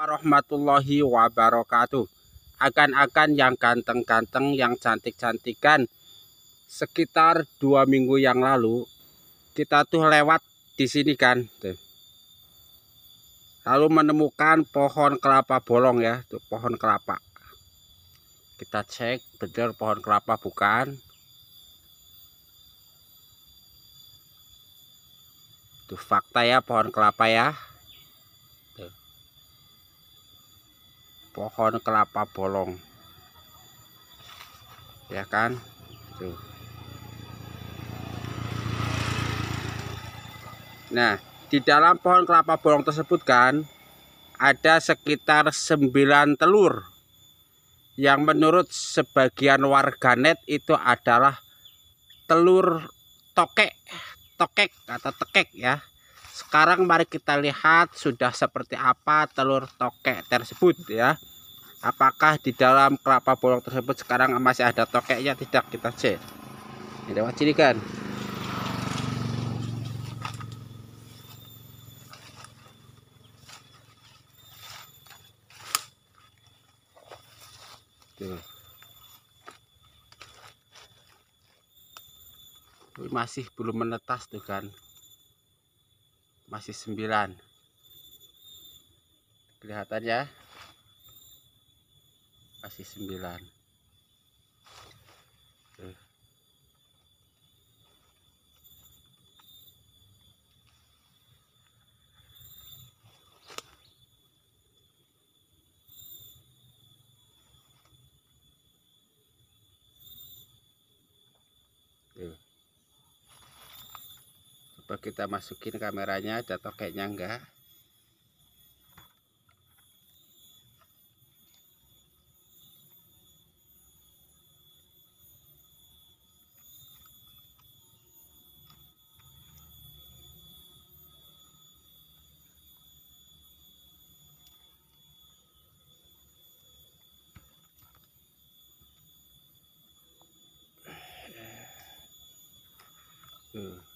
warahmatullahi wabarakatuh. Akan-akan yang ganteng-ganteng, yang cantik-cantikan. Sekitar dua minggu yang lalu, kita tuh lewat di sini kan. Tuh. Lalu menemukan pohon kelapa bolong ya, tuh pohon kelapa. Kita cek benar pohon kelapa bukan. Tuh fakta ya pohon kelapa ya. Tuh pohon kelapa bolong ya kan tuh nah di dalam pohon kelapa bolong tersebut kan ada sekitar 9 telur yang menurut sebagian warganet itu adalah telur tokek tokek atau tekek ya sekarang mari kita lihat sudah seperti apa telur tokek tersebut ya. Apakah di dalam kelapa bolong tersebut sekarang masih ada tokeknya tidak kita cek. Ini lewat sini kan. Masih belum menetas tuh kan masih sembilan kelihatan ya masih sembilan coba kita masukin kameranya catok kayaknya enggak eh. Hmm.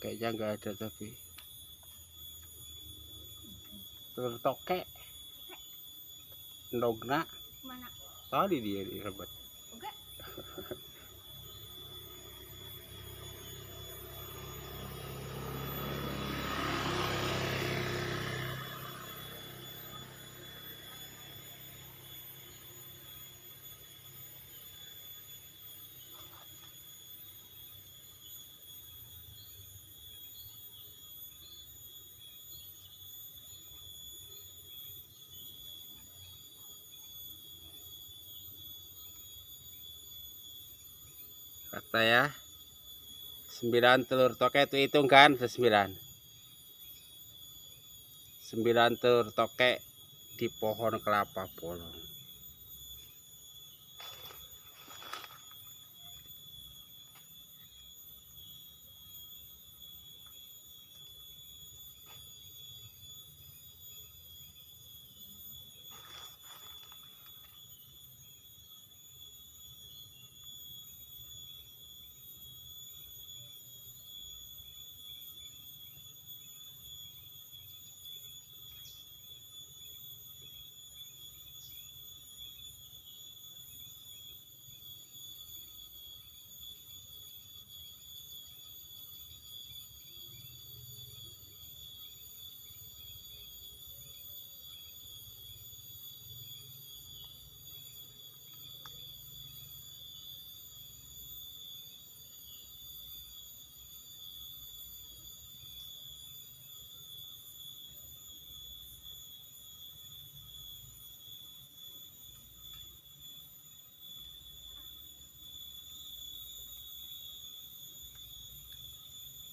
kayaknya nggak ada tapi telur tokek nogna tadi dia direbut kata ya 9 telur tokek itu hitung kan 9 9 telur tokek di pohon kelapa bolong